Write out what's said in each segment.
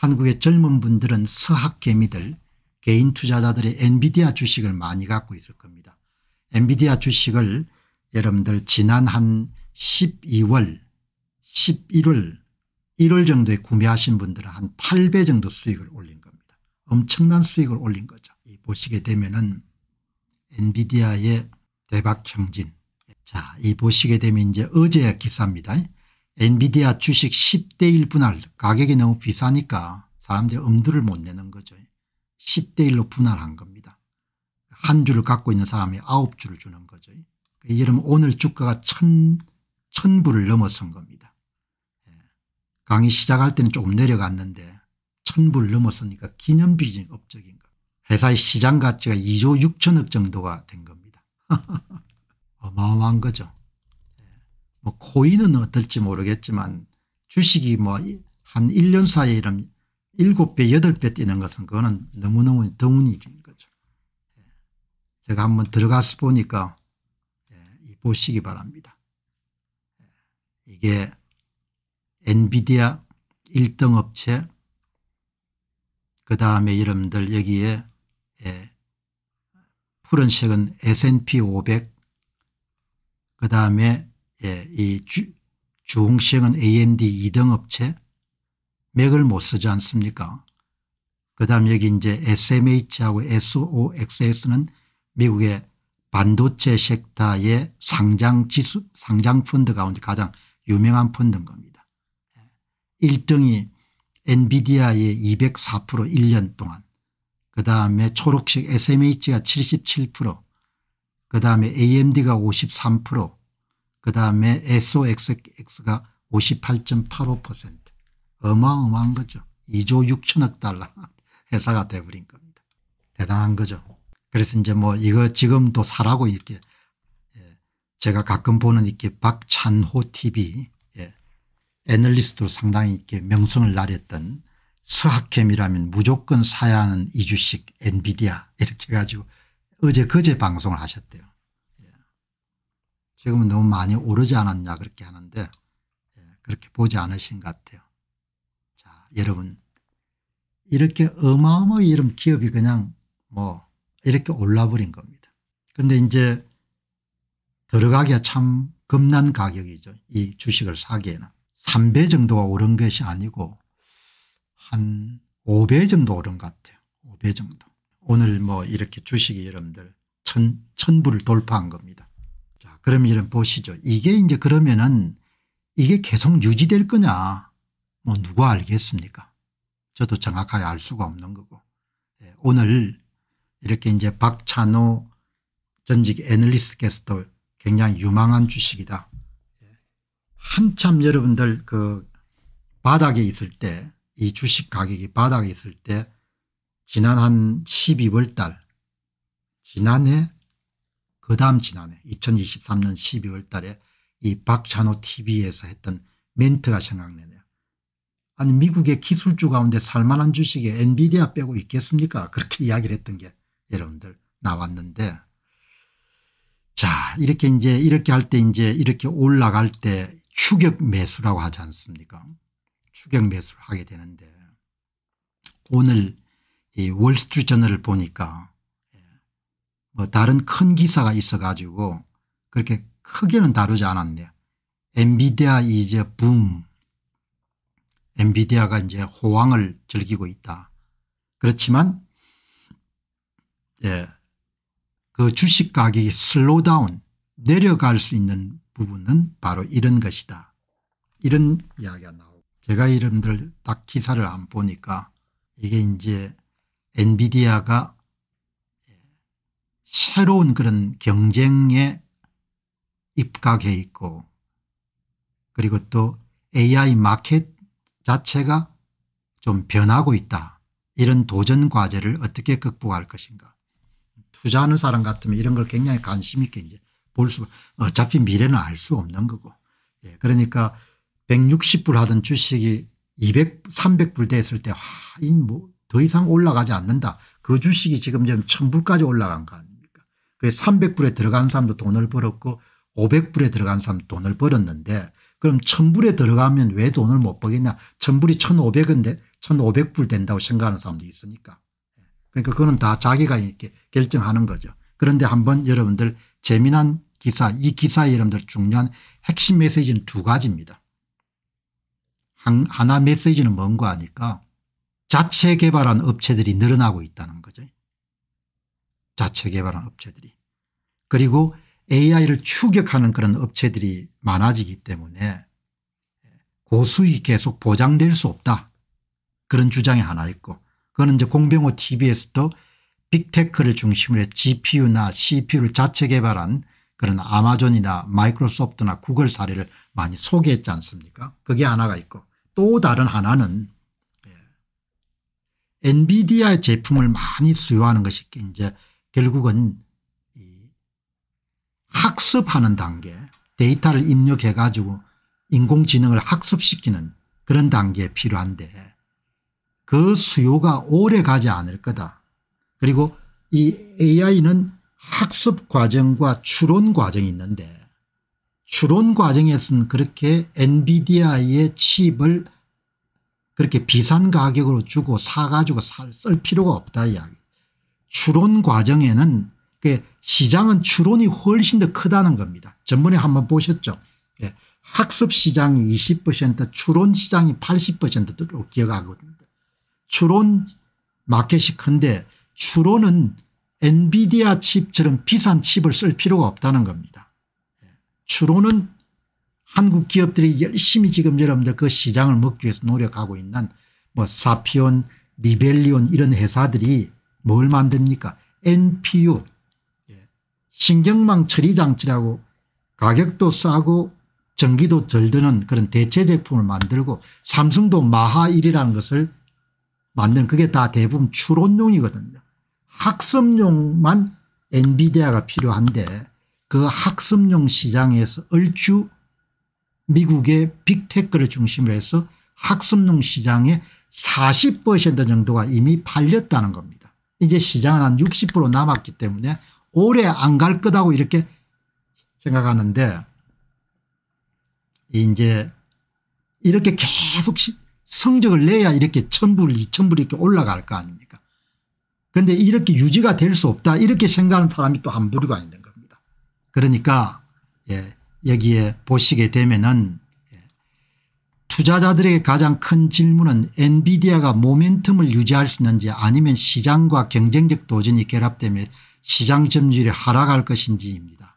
한국의 젊은 분들은 서학개미들 개인 투자자들의 엔비디아 주식을 많이 갖고 있을 겁니다. 엔비디아 주식을 여러분들 지난 한 12월 11월 1월 정도에 구매하신 분들은 한 8배 정도 수익을 올린 겁니다. 엄청난 수익을 올린 거죠. 보시게 되면 은 엔비디아의 대박 형진 자, 이 보시게 되면 이제 어제 기사입니다. 엔비디아 주식 10대 1 분할 가격이 너무 비싸니까 사람들이 엄두를 못 내는 거죠. 10대 1로 분할한 겁니다. 한 주를 갖고 있는 사람이 9주를 주는 거죠. 그 여러분 오늘 주가가 천, 천부를 넘어선 겁니다. 예. 강의 시작할 때는 조금 내려갔는데 천부를 넘어서니까 기념비적인 업적인 것. 회사의 시장 가치가 2조 6천억 정도가 된 겁니다. 어마어마한 거죠. 뭐 코인은 어떨지 모르겠지만 주식이 뭐 한 1년 사이에 이런 7배 8배 뛰는 것은 그거는 너무너무 더운 일인 거죠. 예. 제가 한번 들어가서 보니까 예, 보시기 바랍니다. 예. 이게 엔비디아 1등 업체 그 다음에 이름들 여기에 예, 푸른색은 S&P 500 그 다음에 예, 이 주, 주홍시은 AMD 2등 업체 맥을 못 쓰지 않습니까? 그 다음 여기 이제 SMH하고 SOXS는 미국의 반도체 섹터의 상장 지수, 상장 펀드 가운데 가장 유명한 펀드인 겁니다. 1등이 예, 엔비디아의 204% 1년 동안 그 다음에 초록식 SMH가 77%그 다음에 AMD가 53% 그다음에 SOXX가 58.85% 어마어마한 거죠. 2조 6천억 달러 회사가 돼버린 겁니다. 대단한 거죠. 그래서 이제 뭐 이거 지금도 사라고 이렇게 예 제가 가끔 보는 이렇게 박찬호 TV 예. 애널리스트로 상당히 이렇게 명성을 날렸던 서학캠이라면 무조건 사야 하는 이주식 엔비디아 이렇게 해 가지고 어제 그제 방송을 하셨대요. 지금은 너무 많이 오르지 않았냐 그렇게 하는데 예, 그렇게 보지 않으신 것 같아요. 자 여러분 이렇게 어마어마한 이름 기업이 그냥 뭐 이렇게 올라버린 겁니다. 근데 이제 들어가기가 참 겁난 가격이죠. 이 주식을 사기에는. 3배 정도가 오른 것이 아니고 한 5배 정도 오른 것 같아요. 5배 정도. 오늘 뭐 이렇게 주식이 여러분들 천, 천불을 돌파한 겁니다. 그럼 이런 보시죠. 이게 이제 그러면은 이게 계속 유지될 거냐 뭐 누가 알겠습니까 저도 정확하게 알 수가 없는 거고 예, 오늘 이렇게 이제 박찬호 전직 애널리스트께서도 굉장히 유망한 주식이다. 예, 한참 여러분들 그 바닥에 있을 때 이 주식 가격이 바닥에 있을 때 지난 한 12월 달 지난해 그 다음 지난해 2023년 12월 달에 이 박찬호 tv에서 했던 멘트가 생각나네요. 아니 미국의 기술주 가운데 살만한 주식에 엔비디아 빼고 있겠습니까 그렇게 이야기를 했던 게 여러분들 나왔는데 자 이렇게 이제 이렇게 할 때 이제 이렇게 올라갈 때 추격 매수라고 하지 않습니까 추격 매수를 하게 되는데 오늘 이 월스트리트 저널을 보니까 뭐 다른 큰 기사가 있어가지고 그렇게 크게는 다루지 않았네요. 엔비디아 이제 붐. 엔비디아가 이제 호황을 즐기고 있다. 그렇지만 예, 그 주식 가격이 슬로다운 내려갈 수 있는 부분은 바로 이런 것이다. 이런 이야기가 나오고 제가 이름들 딱 기사를 안 보니까 이게 이제 엔비디아가 새로운 그런 경쟁에 입각해 있고 그리고 또 AI 마켓 자체가 좀 변하고 있다. 이런 도전 과제를 어떻게 극복할 것인가. 투자하는 사람 같으면 이런 걸 굉장히 관심 있게 이제 볼 수, 어차피 미래는 알 수 없는 거고. 예, 그러니까 160불 하던 주식이 200, 300불 됐을 때, 와, 이뭐 더 이상 올라가지 않는다. 그 주식이 지금 지금 1000불까지 올라간 거 아니에요. 그래 300불에 들어간 사람도 돈을 벌었고 500불에 들어간 사람 도 돈을 벌었는데 그럼 1000불에 들어가면 왜 돈을 못 벌겠냐. 1000불이 1500인데 1500불 된다고 생각하는 사람도 있으니까. 예. 그러니까 그거는 다 자기가 이렇게 결정하는 거죠. 그런데 한번 여러분들 재미난 기사 이 기사의 여러분들 중요한 핵심 메시지는 두 가지입니다. 하나 메시지는 뭔가 하니까 자체 개발한 업체들이 늘어나고 있다는 거죠. 자체 개발한 업체들이 그리고 AI를 추격하는 그런 업체들이 많아지기 때문에 고수익 계속 보장될 수 없다. 그런 주장이 하나 있고 그거는 이제 공병호 tv에서도 빅테크를 중심으로 gpu나 cpu를 자체 개발한 그런 아마존이나 마이크로소프트나 구글 사례를 많이 소개했지 않습니까 그게 하나가 있고 또 다른 하나는 예, 엔비디아의 제품을 많이 수요하는 것이 이제 결국은 이 학습하는 단계 데이터를 입력해 가지고 인공지능을 학습시키는 그런 단계에 필요한데 그 수요가 오래 가지 않을 거다. 그리고 이 AI는 학습 과정과 추론 과정이 있는데 추론 과정에서는 그렇게 엔비디아의 칩을 그렇게 비싼 가격으로 주고 사가지고 쓸 필요가 없다 이야기. 추론 과정에는 그 시장은 추론이 훨씬 더 크다는 겁니다. 전번에 한번 보셨죠. 예, 학습 시장이 20% 추론 시장이 80%로 기억하거든요. 추론 마켓이 큰데 추론은 엔비디아 칩처럼 비싼 칩을 쓸 필요가 없다는 겁니다. 예, 추론은 한국 기업들이 열심히 지금 여러분들 그 시장을 먹기 위해서 노력하고 있는 뭐 사피온 미벨리온 이런 회사들이 뭘 만듭니까 NPU 예. 신경망 처리 장치라고 가격도 싸고 전기도 덜 드는 그런 대체 제품을 만들고 삼성도 마하1이라는 것을 만드는 그게 다 대부분 추론용이거든요. 학습용만 엔비디아가 필요한데 그 학습용 시장에서 얼추 미국의 빅테크를 중심으로 해서 학습용 시장의 40% 정도가 이미 팔렸다는 겁니다. 이제 시장은 한 60% 남았기 때문에 오래 안 갈 거다고 이렇게 생각하는데 이제 이렇게 계속 성적을 내야 이렇게 천불 이천불 이렇게 올라갈 거 아닙니까 그런데 이렇게 유지가 될 수 없다 이렇게 생각하는 사람이 또 한 부류가 있는 겁니다. 그러니까 예 여기에 보시게 되면은 투자자들에게 가장 큰 질문은 엔비디아가 모멘텀을 유지할 수 있는지 아니면 시장과 경쟁적 도전이 결합되며 시장 점유율이 하락할 것인지입니다.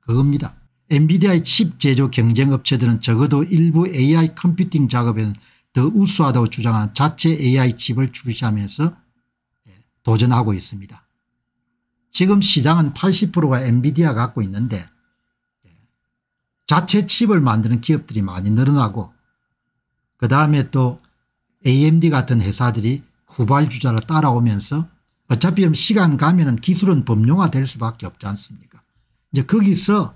그겁니다. 엔비디아의 칩 제조 경쟁업체들은 적어도 일부 AI 컴퓨팅 작업에는 더 우수하다고 주장하는 자체 AI 칩을 출시하면서 예, 도전하고 있습니다. 지금 시장은 80%가 엔비디아 갖고 있는데 예, 자체 칩을 만드는 기업들이 많이 늘어나고 그다음에 또 AMD 같은 회사들이 후발주자로 따라오면서 어차피 시간 가면 은 기술은 범용화될 수밖에 없지 않습니까 이제 거기서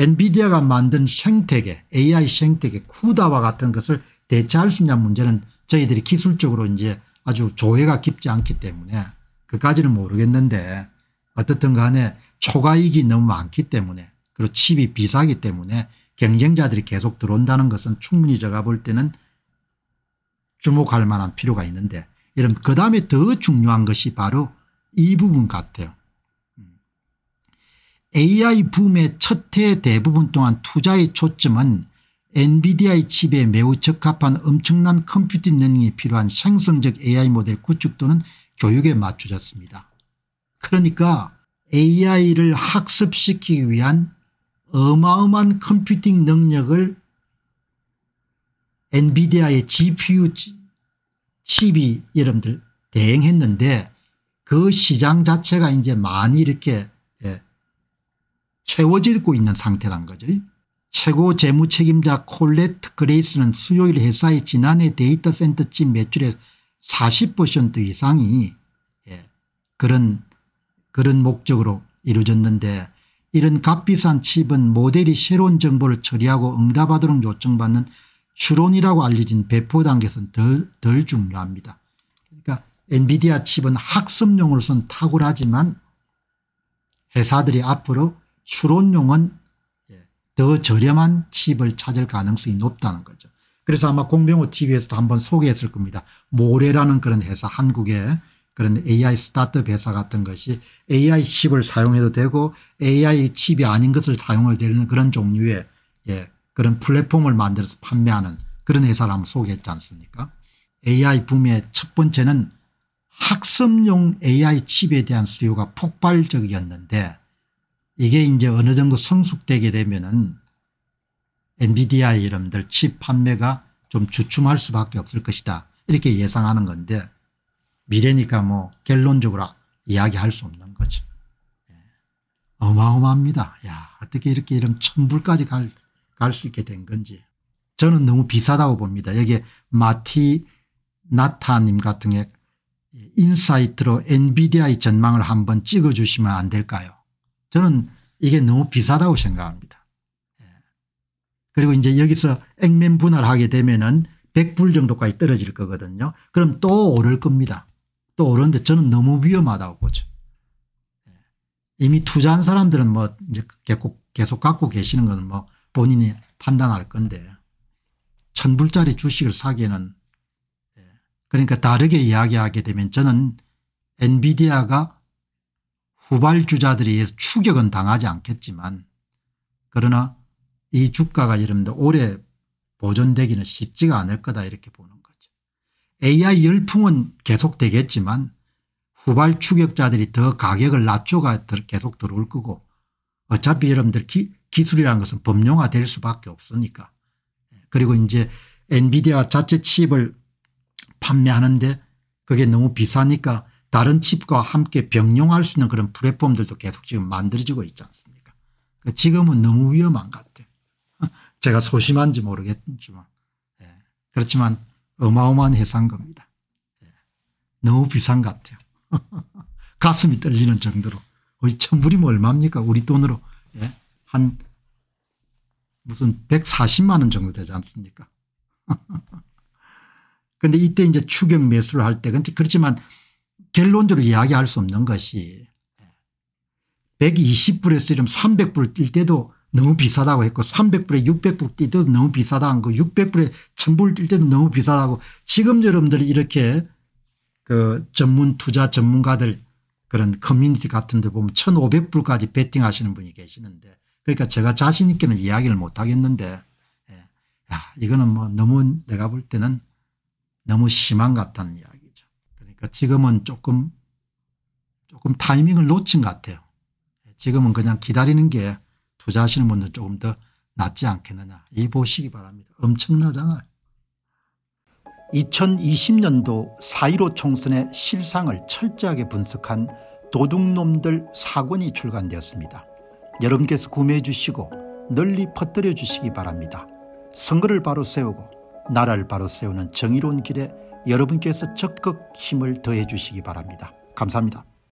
엔비디아가 만든 생태계 AI 생태계 쿠다와 같은 것을 대체할 수 있냐 문제는 저희들이 기술적으로 이제 아주 조회가 깊지 않기 때문에 그까지는 모르겠는데 어떻든 간에 초과익이 너무 많기 때문에 그리고 칩이 비싸기 때문에 경쟁자들이 계속 들어온다는 것은 충분히 제가 볼 때는 주목할 만한 필요가 있는데 여러분 그 다음에 더 중요한 것이 바로 이 부분 같아요. AI 붐의 첫 해 대부분 동안 투자의 초점은 엔비디아의 칩에 매우 적합한 엄청난 컴퓨팅 능력이 필요한 생성적 AI 모델 구축 또는 교육에 맞춰졌습니다. 그러니까 AI를 학습시키기 위한 어마어마한 컴퓨팅 능력을 엔비디아의 GPU 칩이 여러분들 대행했는데 그 시장 자체가 이제 많이 이렇게 예, 채워지고 있는 상태란 거죠. 최고 재무책임자 콜레트 그레이스는 수요일 회사의 지난해 데이터 센터 집 매출의 40% 이상이 예, 그런 그런 목적으로 이루어졌는데 이런 값비싼 칩은 모델이 새로운 정보를 처리하고 응답하도록 요청받는 추론이라고 알려진 배포 단계에서는 덜, 덜 중요합니다. 그러니까 엔비디아 칩은 학습용으로선 탁월하지만 회사들이 앞으로 추론용은 예, 더 저렴한 칩을 찾을 가능성이 높다는 거죠. 그래서 아마 공병호 tv에서도 한번 소개했을 겁니다. 모래라는 그런 회사 한국에 그런 AI 스타트업 회사 같은 것이 AI 칩을 사용해도 되고 AI 칩이 아닌 것을 사용해도 되는 그런 종류의 예, 그런 플랫폼을 만들어서 판매하는 그런 회사를 한번 소개했지 않습니까 AI 붐의 첫 번째는 학습용 AI 칩에 대한 수요가 폭발적이었는데 이게 이제 어느 정도 성숙되게 되면은 엔비디아 이름들 칩 판매가 좀 주춤할 수밖에 없을 것이다 이렇게 예상하는 건데 미래니까 뭐 결론적으로 이야기할 수 없는 거죠. 예. 어마어마합니다. 야 어떻게 이렇게 이런 천불까지 갈 수 있게 된 건지. 저는 너무 비싸다고 봅니다. 여기에 마티 나타님 같은 게 인사이트로 엔비디아의 전망을 한번 찍어주시면 안 될까요? 저는 이게 너무 비싸다고 생각합니다. 예. 그리고 이제 여기서 액면 분할하게 되면은 100불 정도까지 떨어질 거거든요. 그럼 또 오를 겁니다. 또 오르는데 저는 너무 위험하다고 보죠. 예. 이미 투자한 사람들은 뭐 이제 계속, 계속 갖고 계시는 건 뭐 본인이 판단할 건데 천불짜리 주식을 사기에는 예. 그러니까 다르게 이야기하게 되면 저는 엔비디아가 후발주자들에 추격은 당하지 않겠지만 그러나 이 주가가 예를 들 오래 보존되기는 쉽지가 않을 거다 이렇게 보는 AI 열풍은 계속되겠지만 후발 추격자들이 더 가격을 낮춰가 계속 들어올 거고 어차피 여러분들 기, 기술이라는 것은 범용화될 수밖에 없으니까. 그리고 이제 엔비디아 자체 칩을 판매하는데 그게 너무 비싸니까 다른 칩과 함께 병용할 수 있는 그런 플랫폼들도 계속 지금 만들어지고 있지 않습니까 그러니까 지금은 너무 위험한 것 같아요. 제가 소심한지 모르겠지만 예. 그렇지만 어마어마한 해상금입니다. 너무 비싼 것 같아요. 가슴이 떨리는 정도로. 거의 천불이면 얼마입니까? 우리 돈으로. 예? 한 무슨 140만 원 정도 되지 않습니까? 그런데 이때 이제 추격 매수를 할때 그렇지만 결론적으로 이야기할 수 없는 것이 120불에서 예. 이러면 300불 뛸 때도 너무 비싸다고 했고 300불에 600불 뛰도 너무 비싸다 한 거 600불에 1000불 뛸 때도 너무 비싸다고 지금 여러분들이 이렇게 그 전문 투자 전문가들 그런 커뮤니티 같은 데 보면 1500불까지 베팅 하시는 분이 계시는데 그러니까 제가 자신 있게는 이야기를 못 하겠는데 예. 야 이거는 뭐 너무 내가 볼 때는 너무 심한 것 같다는 이야기죠. 그러니까 지금은 조금 조금 타이밍을 놓친 것 같아요. 예, 지금은 그냥 기다리는 게 투자하시는 분들 조금 더 낫지 않겠느냐 이 보시기 바랍니다. 엄청나잖아 2020년도 4.15 총선의 실상을 철저하게 분석한 도둑놈들 사권이 출간되었습니다. 여러분께서 구매해 주시고 널리 퍼뜨려 주시기 바랍니다. 선거를 바로 세우고 나라를 바로 세우는 정의로운 길에 여러분께서 적극 힘을 더해 주시기 바랍니다. 감사합니다.